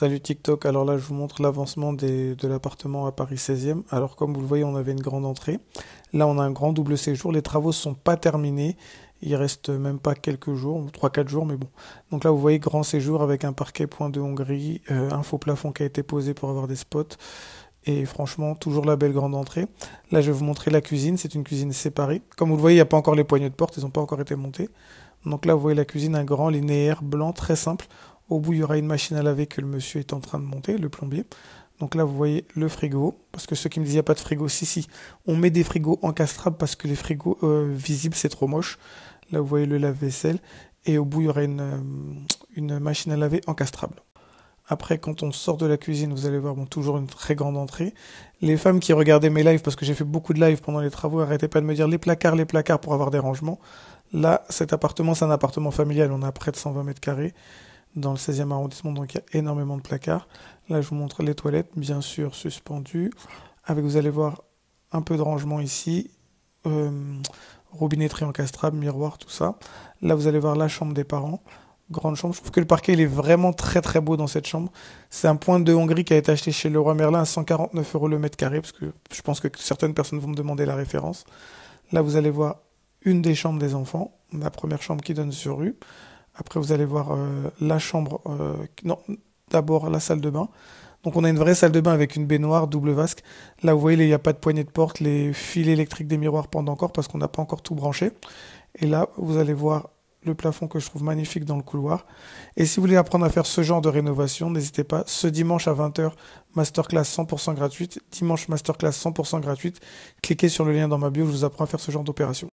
Salut TikTok, alors là je vous montre l'avancement de l'appartement à Paris 16e. Alors comme vous le voyez on avait une grande entrée, là on a un grand double séjour, les travaux ne sont pas terminés, il reste même pas quelques jours, 3-4 jours mais bon. Donc là vous voyez grand séjour avec un parquet point de Hongrie, euh, un faux plafond qui a été posé pour avoir des spots, et franchement toujours la belle grande entrée. Là je vais vous montrer la cuisine, c'est une cuisine séparée. Comme vous le voyez il n'y a pas encore les poignées de porte, ils n'ont pas encore été montés. Donc là vous voyez la cuisine, un grand linéaire blanc très simple. Au bout, il y aura une machine à laver que le monsieur est en train de monter, le plombier. Donc là, vous voyez le frigo. Parce que ceux qui me disent n'y a pas de frigo, si, si. On met des frigos encastrables parce que les frigos euh, visibles, c'est trop moche. Là, vous voyez le lave-vaisselle. Et au bout, il y aura une, euh, machine à laver encastrable. Après, quand on sort de la cuisine, vous allez voir bon, toujours une très grande entrée. Les femmes qui regardaient mes lives, parce que j'ai fait beaucoup de lives pendant les travaux, arrêtez pas de me dire les placards, les placards pour avoir des rangements. Là, cet appartement, c'est un appartement familial. On a près de 120 mètres carrés dans le 16e arrondissement, donc il y a énormément de placards. Là, je vous montre les toilettes, bien sûr, suspendues. Avec, vous allez voir, un peu de rangement ici, euh, robinetterie encastrable, miroir, tout ça. Là, vous allez voir la chambre des parents, grande chambre. Je trouve que le parquet, il est vraiment très très beau dans cette chambre. C'est un point de Hongrie qui a été acheté chez le roi Merlin à 149 euros le mètre carré, parce que je pense que certaines personnes vont me demander la référence. Là, vous allez voir une des chambres des enfants, la première chambre qui donne sur rue. Après, vous allez voir euh, la chambre. Euh, non, d'abord la salle de bain. Donc, on a une vraie salle de bain avec une baignoire, double vasque. Là, vous voyez, il n'y a pas de poignée de porte. Les fils électriques des miroirs pendent encore parce qu'on n'a pas encore tout branché. Et là, vous allez voir le plafond que je trouve magnifique dans le couloir. Et si vous voulez apprendre à faire ce genre de rénovation, n'hésitez pas. Ce dimanche à 20h, masterclass 100% gratuite. Dimanche masterclass 100% gratuite. Cliquez sur le lien dans ma bio, je vous apprends à faire ce genre d'opération.